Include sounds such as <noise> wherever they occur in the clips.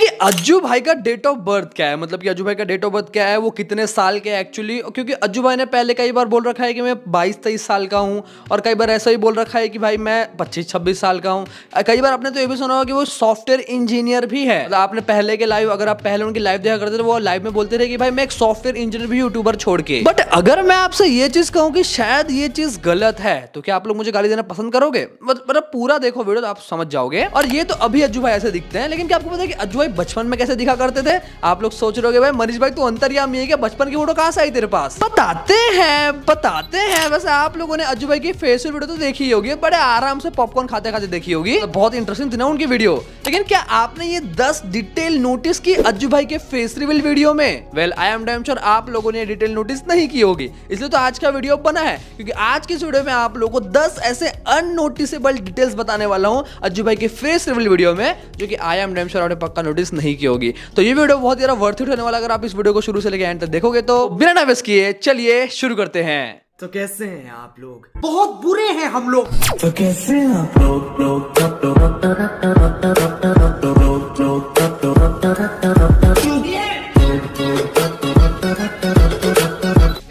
है कि अज्जू भाई का डेट ऑफ बर्थ क्या है मतलब कि अज्जू भाई का डेट ऑफ बर्थ क्या है वो कितने साल के एक्चुअली क्योंकि अज्जू भाई ने पहले कई बार बोल रखा है कि मैं बाईस तेईस साल का हूँ और कई बार ऐसा ही बोल रखा है कि भाई मैं पच्चीस छब्बीस साल का हूँ कई बार आपने तो ये भी सुना होगा कि वो सॉफ्टवेयर इंजीनियर भी है मतलब आपने पहले के लाइव अगर आप पहले उनकी लाइव देखा करते थे वो लाइव में बोलते थे कि भाई मैं एक सॉफ्टवेयर इंजीनियर भी यूट्यूबर छोड़ के बट अगर मैं आपसे ये चीज कहूँ कि शायद ये चीज गलत है तो क्या आप लोग मुझे गाली देना पसंद करोगे मतलब पूरा देखो वीडियो तो आप समझ जाओगे और ये तो अभी अज्जू भाई ऐसे दिखते हैं लेकिन क्या आपको पता है कि अज्जू भाई बचपन में कैसे दिखा करते थे आप लोग सोच रहे हो भाई मनीष भाई तू अंतर्यामी है क्या बचपन की फोटो कहाँ से आई तेरे पास बताते हैं बताते हैं वैसे आप लोगों ने अजू भाई की फेसबुक वीडियो तो देखी होगी बड़े आराम से पॉपकॉर्न खाते खाते देखी होगी तो बहुत इंटरेस्टिंग थी ना उनकी वीडियो लेकिन क्या आपने ये दस डिटेल नोटिस की अज्जू भाई के फेस रिविल वीडियो में well I am damn sure आप लोगों ने डिटेल नोटिस नहीं की होगी इसलिए तो आज का वीडियो बना है क्योंकि आज की इस वीडियो में आप लोगों को दस ऐसे अननोटिसेबल डिटेल्स बताने वाला हूँ अज्जू भाई के फेस रिविल वीडियो में जो कि आई एम डैम श्योर आपने पक्का नोटिस नहीं की होगी तो ये वीडियो बहुत ज़्यादा वर्थ होने वाला अगर आप इस वीडियो को शुरू से लेकर एंड तक देखोगे तो बिना नर्वस किए चलिए शुरू करते हैं तो कैसे हैं आप लोग बहुत बुरे हैं हम लोग तो कैसे हैं आप लोग लोग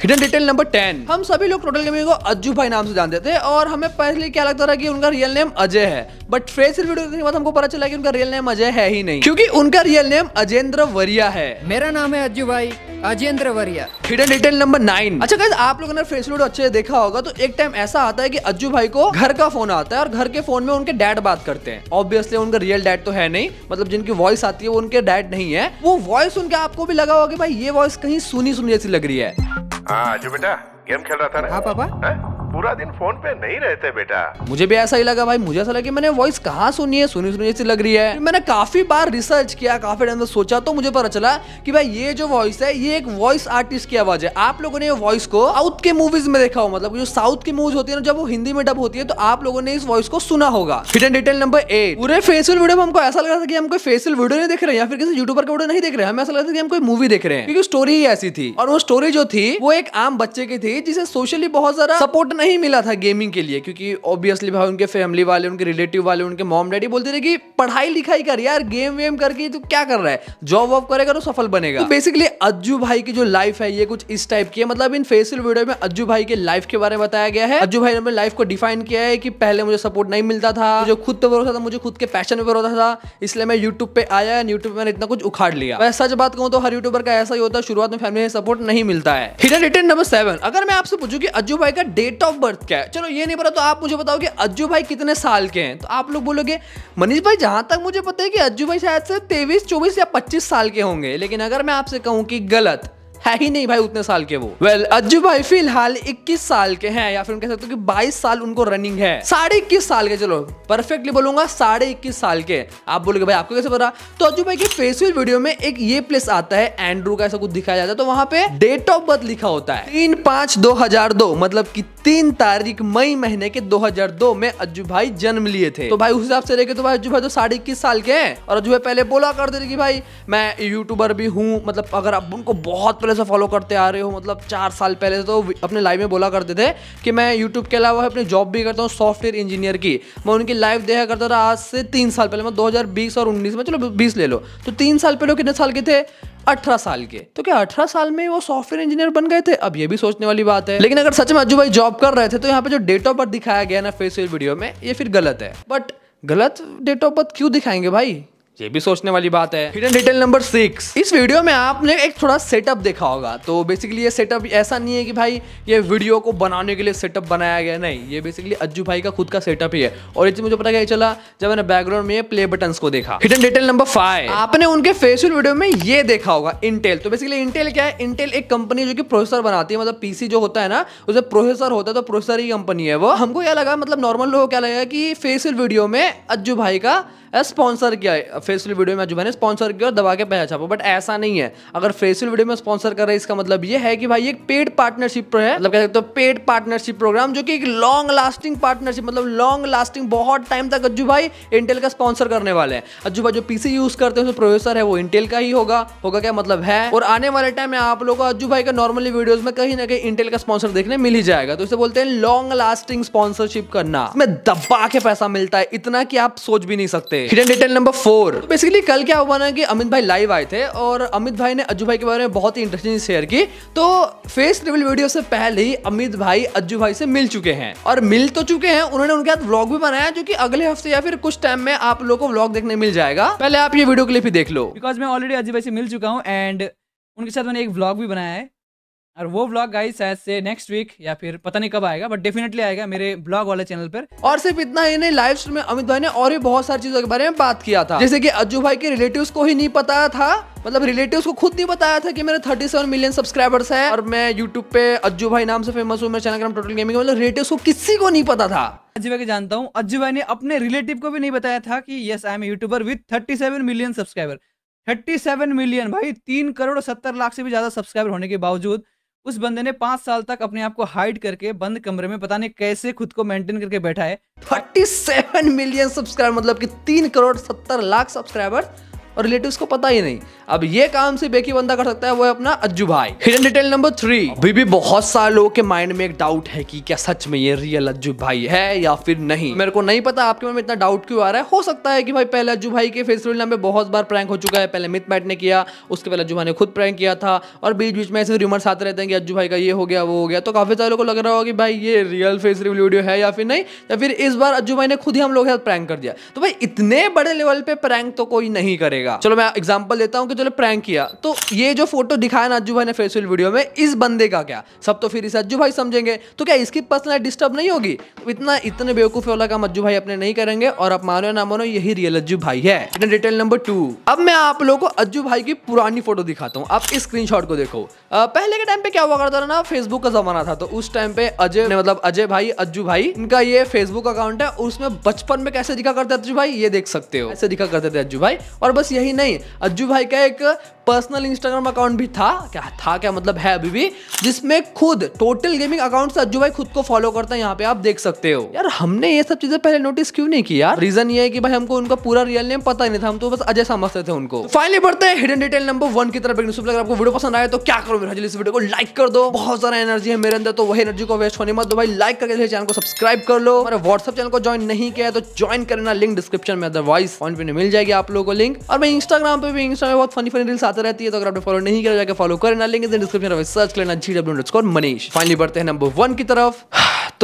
हिडन डिटेल नंबर टेन हम सभी लोग टोटल गेमिंग को अज्जू भाई नाम से जानते थे और हमें पहले क्या लगता था कि उनका रियल नेम अजय है बट फ्रेसर वीडियो के बाद हमको पता चला कि उनका रियल नेम अजय है ही नहीं क्योंकि उनका रियल नेम अजेंद्र वरिया है मेरा नाम है अज्जू भाई अजेंद्र वरिया हिडन डिटेल नंबर नाइन अच्छा कैसे आप लोगों ने फेस वीडियो अच्छे देखा होगा तो एक टाइम ऐसा आता है कि अज्जू भाई को घर का फोन आता है और घर के फोन में उनके डैड बात करते हैं ऑब्वियसली उनका रियल डैड तो है नहीं मतलब जिनकी वॉइस आती है वो उनके डैड नहीं है वो वॉइस उनके आपको भी लगा होगा कि भाई ये वॉइस कहीं सुनी सुनी जैसी लग रही है हाँ जो बेटा गेम खेल रहा था ना हाँ पापा है? हाँ? पूरा दिन फोन पे नहीं रहते बेटा मुझे भी ऐसा ही लगा भाई मुझे ऐसा लगा मैंने वॉइस कहाँ सुनी है सुनी सुनी ऐसी लग रही है मैंने काफी बार रिसर्च किया काफी टाइम सोचा तो मुझे पता चला कि भाई ये जो वॉइस है ये एक वॉइस आर्टिस्ट की आवाज है आप लोगों ने वॉइस को साउथ के मूवीज में देखा हो मतलब जो साउथ की मूवीज होती है ना जब वो हिंदी में डब होती है तो आप लोगों ने इस वॉइस को सुना होगा fit and detail number eight पूरे फेसियल वीडियो में हमको ऐसा लग रहा था कि हम कोई फेसियल वीडियो नहीं देख रहे हैं या फिर किसी यूट्यूबर का वीडियो नहीं देख रहे हैं हमें ऐसा लग था कि हम कोई मूवी देख रहे हैं क्योंकि स्टोरी ही ऐसी थी और वो स्टोरी जो थी वो एक आम बच्चे की थी जिसे सोशली बहुत ज्यादा सपोर्ट नहीं नहीं मिला था गेमिंग के लिए क्योंकि ऑब्वियसली भाई उनके फैमिली वाले उनके रिलेटिव वाले उनके मॉम डैडी बोलते थे कि पढ़ाई लिखाई कर यार गेम वेम करके तो क्या कर रहा है जॉब वॉब करेगा तो सफल बनेगा तो बेसिकली अज्जू भाई की जो लाइफ है ये कुछ इस टाइप की है मतलब इन फेसिल वीडियो में अज्जू भाई के लाइफ के बारे में बताया गया है अज्जू भाई ने अपने लाइफ को डिफाइन किया है कि पहले मुझे सपोर्ट नहीं मिलता था जो खुद पर भरोसा था मुझे खुद के पैशन पर भरोसा था इसलिए मैं यूट्यूब पे आया यूट्यूब पे मैंने इतना कुछ उखाड़ लिया मैं सच बात कहूँ तो हर यूट्यूबर का ऐसा ही होता है शुरुआत में फैमिली से सपोर्ट नहीं मिलता है हिडन रिटर्न नंबर सेवन अगर मैं आपसे पूछू की अज्जू भाई का डेट ऑफ ऑफ बर्थ क्या है चलो ये नहीं पता तो आप मुझे बताओ कि अज्जू भाई कितने साल के हैं तो आप लोग बोलोगे मनीष भाई जहां तक मुझे पता है कि अज्जू भाई शायद से तेईस चौबीस या पच्चीस साल के होंगे लेकिन अगर मैं आपसे कहूं कि गलत है ही नहीं भाई उतने साल के वो वेल well, अज्जू भाई फिलहाल 21 साल के हैं या फिर कह सकते हो कि 22 साल उनको रनिंग है साढ़े इक्कीस साल के चलो परफेक्टली बोलूंगा साढ़े इक्कीस साल के आप बोलोगे भाई आपको कैसे पता तो अज्जू भाई के फेसबुक वीडियो में एक ये प्लेस आता है एंड्रू का ऐसा कुछ दिखाया जाता है तो वहां पे डेट ऑफ बर्थ लिखा होता है तीन पांच दो हजार दो मतलब की तीन तारीख मई महीने के 2002 में अज्जू भाई जन्म लिए थे तो भाई उस हिसाब से देखे तो भाई अज्जू भाई तो साढ़े इक्कीस साल के हैं और अज्जू भाई पहले बोला करते थे कि भाई मैं यूट्यूबर भी हूँ मतलब अगर आप उनको बहुत पहले से फॉलो करते आ रहे हो मतलब चार साल पहले से तो अपने लाइव में बोला करते थे कि मैं यूट्यूब के अलावा अपनी जॉब भी करता हूँ सॉफ्टवेयर इंजीनियर की मैं उनकी लाइव देखा करता था आज से तीन साल पहले मैं मतलब दो और उन्नीस में चलो बीस ले लो तो तीन साल पहले कितने साल के थे अठारह साल के तो क्या अठारह साल में वो सॉफ्टवेयर इंजीनियर बन गए थे अब ये भी सोचने वाली बात है लेकिन अगर सच में अज्जू भाई जॉब कर रहे थे तो यहाँ पे जो डेट ऑफ बर्थ दिखाया गया ना फेस वीडियो में ये फिर गलत है बट गलत डेट ऑफ बर्थ क्यों दिखाएंगे भाई ये भी सोचने वाली बात है हिडन डिटेल नंबर सिक्स इस वीडियो में आपने एक थोड़ा सेटअप देखा होगा तो बेसिकली ये सेटअप ऐसा नहीं है कि भाई ये वीडियो को बनाने के लिए सेटअप बनाया गया नहीं ये बेसिकली अज्जू भाई का खुद का सेटअप ही है और इसमें मुझे पता क्या चला जब मैंने बैकग्राउंड में प्ले बटन को देखा हिडन डिटेल नंबर फाइव आपने उनके फेसबुक वीडियो में ये देखा होगा इंटेल तो बेसिकली इंटेल क्या है इंटेल एक कंपनी जो की प्रोसेसर बनाती है मतलब पीसी जो होता है ना उसे प्रोसेसर होता है तो प्रोसेसर ही कंपनी है वो हमको क्या लगा मतलब नॉर्मल लोगों को क्या लगा कि फेसबुक वीडियो में अज्जू भाई का स्पॉन्सर किया फेसियल वीडियो में जो मैंने स्पॉन्सर किया और दबा के पैसा छापा बट ऐसा नहीं है अगर फेसियल वीडियो में स्पॉन्सर कर रहे हैं इसका मतलब ये है कि भाई एक पेड पार्टनरशिप है मतलब कह सकते हो पेड पार्टनरशिप प्रोग्राम जो कि एक लॉन्ग लास्टिंग पार्टनरशिप मतलब लॉन्ग लास्टिंग बहुत टाइम तक अज्जू भाई इंटेल का स्पॉन्सर करने वाले हैं अज्जू भाई जो पीसी यूज करते हैं तो प्रोसेसर है वो इंटेल का ही होगा होगा क्या मतलब है और आने वाले टाइम में आप लोगों को अज्जू भाई का नॉर्मली वीडियोज में कहीं ना कहीं इंटेल का स्पॉन्सर देखने मिल ही जाएगा तो इसे बोलते हैं लॉन्ग लास्टिंग स्पॉन्सरशिप करना इसमें दबा के पैसा मिलता है इतना कि आप सोच भी नहीं सकते hidden detail number four basically कल क्या हुआ ना कि अमित भाई लाइव आए थे और अमित भाई ने अज्जू भाई के बारे में बहुत ही इंटरेस्टिंग शेयर की तो फेस रिविल वीडियो से पहले ही अमित भाई अज्जू भाई से मिल चुके हैं और मिल तो चुके हैं उन्होंने उनके साथ व्लॉग भी बनाया जो कि अगले हफ्ते या फिर कुछ टाइम में आप लोग को व्लॉग देखने मिल जाएगा पहले आप ये वीडियो क्लिप ही देख लो बिकॉज मैं ऑलरेडी अज्जू भाई से मिल चुका हूँ एंड उनके साथ मैंने एक व्लॉग भी बनाया है और वो ब्लॉग गाइस शायद से नेक्स्ट वीक या फिर पता नहीं कब आएगा बट डेफिनेटली आएगा मेरे ब्लॉग वाले चैनल पर और सिर्फ इतना ही नहीं लाइव स्ट्रीम में अमित भाई ने और भी बहुत सारी चीजों के बारे में बात किया था जैसे कि अज्जू भाई के रिलेटिव्स को ही नहीं पता था मतलब रिलेटिव्स को खुद नहीं बताया था कि मेरे 37 मिलियन सब्सक्राइबर्स हैं और मैं यूट्यूब पे अज्जू भाई नाम से फेमस हूँ मेरे चैनल का टोटल गेमिंग मतलब रिलेटिव्स को किसी को नहीं पता था अज्जू भाई के जानता हूँ अज्जू भाई ने अपने रिलेटिव को भी नहीं बताया था कि yes I am YouTuber with thirty million subscriber thirty million भाई तीन करोड़ सत्तर लाख से भी ज्यादा सब्सक्राइबर होने के बावजूद उस बंदे ने पांच साल तक अपने आप को हाइड करके बंद कमरे में पता नहीं कैसे खुद को मेंटेन करके बैठा है 37 मिलियन सब्सक्राइबर मतलब कि तीन करोड़ सत्तर लाख सब्सक्राइबर और रिलेटिव्स को पता ही नहीं अब ये काम सिर्फ एक ही बंदा कर सकता है वो है अपना अज्जू भाई हिडन डिटेल नंबर थ्री अभी भी बहुत सारे लोगों के माइंड में एक डाउट है कि क्या सच में ये रियल अज्जू भाई है या फिर नहीं मेरे को नहीं पता आपके मन में इतना डाउट क्यों आ रहा है हो सकता है कि भाई पहले अज्जू भाई के फेस्टिवल नाम बहुत बार प्रैंक हो चुका है पहले मित मैट ने किया उसके पहले अज्जू भाई ने खुद प्रैंक किया था और बीच बीच में ऐसे रूमर्स आते रहते हैं कि अज्जू भाई का ये हो गया वो हो गया तो काफी सारे लोग को लग रहा होगा कि भाई ये रियल फेस रिव्यू वीडियो है या फिर नहीं या फिर इस बार अज्जू भाई ने खुद ही हम लोग प्रैंक कर दिया तो भाई इतने बड़े लेवल पे प्रैंक तो कोई नहीं करेगा करेगा चलो मैं एग्जाम्पल देता हूँ कि चलो प्रैंक किया तो ये जो फोटो दिखाया ना अज्जू भाई ने फेसबुक वीडियो में इस बंदे का क्या सब तो फिर इसे अज्जू भाई समझेंगे तो क्या इसकी पर्सनल डिस्टर्ब नहीं होगी इतना इतने बेवकूफ़ वाला काम अज्जू भाई अपने नहीं करेंगे और आप मानो ना मानो यही रियल अज्जू भाई है डिटेल नंबर टू अब मैं आप लोगों को अज्जू भाई की पुरानी फोटो दिखाता हूँ आप इस स्क्रीन को देखो पहले के टाइम पे क्या हुआ करता था ना फेसबुक का जमाना था तो उस टाइम पे अजय ने मतलब अजय भाई अज्जू भाई इनका ये फेसबुक अकाउंट है उसमें बचपन में कैसे दिखा करते अज्जू भाई ये देख सकते हो ऐसे दिखा करते थे अज्जू भाई और बस यही नहीं अज्जू भाई का एक पर्सनल इंस्टाग्राम अकाउंट भी था क्या था क्या मतलब है अभी भी जिसमें खुद टोटल गेमिंग अकाउंट से अज्जू भाई खुद को फॉलो करते हैं यहाँ पे आप देख सकते हो यार हमने ये सब चीजें पहले नोटिस क्यों नहीं की यार रीजन ये है कि भाई हमको उनका पूरा रियल नेम पता ही नहीं था हम तो बस अजय समझते थे उनको फाइनली बढ़ते हैं हिडन डिटेल नंबर वन की तरफ अगर आपको वीडियो पसंद आए तो क्या करो मेरा जल्दी इस वीडियो को लाइक कर दो बहुत सारा एनर्जी है मेरे अंदर तो वही एनर्जी को वेस्ट होने मत दो भाई लाइक करके चैनल को सब्सक्राइब कर लो हमारे व्हाट्सअप चैनल को ज्वाइन नहीं किया तो ज्वाइन करना लिंक डिस्क्रिप्शन में अदरवाइज फोन पे मिल जाएगी आप लोगों को लिंक और पे इंस्टाग्राम पे भी इंस्टा में बहुत फनी फनी रील्स आते रहती है तो अगर आपने फॉलो नहीं किया तो जाकर फॉलो करना लिंक डिस्क्रिप्शन सर्च करना जी डब्ल्यू मनीष फाइनली बढ़ते हैं नंबर वन की तरफ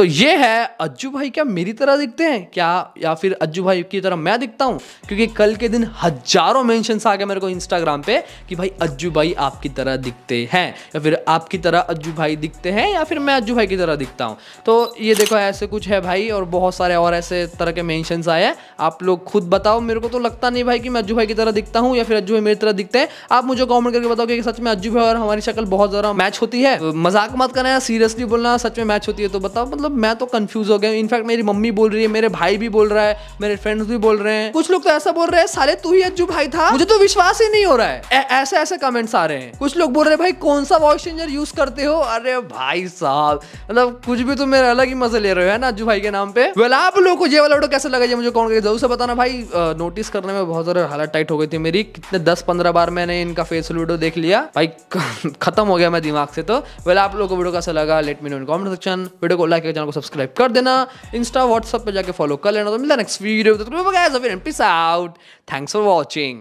तो ये है अज्जू भाई क्या मेरी तरह दिखते हैं क्या या फिर अज्जू भाई की तरह मैं दिखता हूँ क्योंकि कल के दिन हजारों मेंशन आ गए मेरे को इंस्टाग्राम पे कि भाई अज्जू भाई आपकी तरह दिखते हैं या फिर आपकी तरह अज्जू भाई दिखते हैं या फिर मैं अज्जू भाई की तरह दिखता हूँ तो ये देखो ऐसे कुछ है भाई और बहुत सारे और ऐसे तरह के मैंशन आए हैं आप लोग खुद बताओ मेरे को तो लगता नहीं भाई कि मैं अज्जू भाई की तरह दिखता हूँ या फिर अज्जू भाई मेरी तरह दिखते हैं आप मुझे कॉमेंट करके बताओ कि सच में अज्जू भाई और हमारी शक्ल बहुत ज़्यादा मैच होती है मजाक मत करना सीरियसली बोलना सच में मैच होती है तो बताओ मतलब मतलब मैं तो कंफ्यूज हो गया इनफैक्ट मेरी मम्मी बोल रही है मेरे भाई भी बोल रहा है मेरे फ्रेंड्स भी बोल रहे हैं कुछ लोग तो ऐसा बोल रहे हैं सारे तू ही अज्जू भाई था मुझे तो विश्वास ही नहीं हो रहा है ऐसे ऐसे कमेंट्स आ रहे हैं कुछ लोग बोल रहे हैं भाई कौन सा वॉइस चेंजर यूज करते हो अरे भाई साहब मतलब कुछ भी तुम तो मेरे अलग ही मजे ले रहे हो है ना अज्जू भाई के नाम पे वेल आप लोग को ये वाला वीडियो कैसा लगा ये मुझे कौन जरूर से बताना भाई नोटिस करने में बहुत ज्यादा हालत टाइट हो गई थी मेरी कितने दस पंद्रह बार मैंने इनका फेस वीडियो देख लिया भाई <laughs> खत्म हो गया मैं दिमाग से तो वेल आप लोग को वीडियो कैसा लगा let me know in comment section video को लाइक जाकर चैनल को सब्सक्राइब कर देना इंस्टा व्हाट्सअप पर जाकर फॉलो कर लेना तो मिलता नेक्स्ट वीडियो तो थैंक्स फॉर वॉचिंग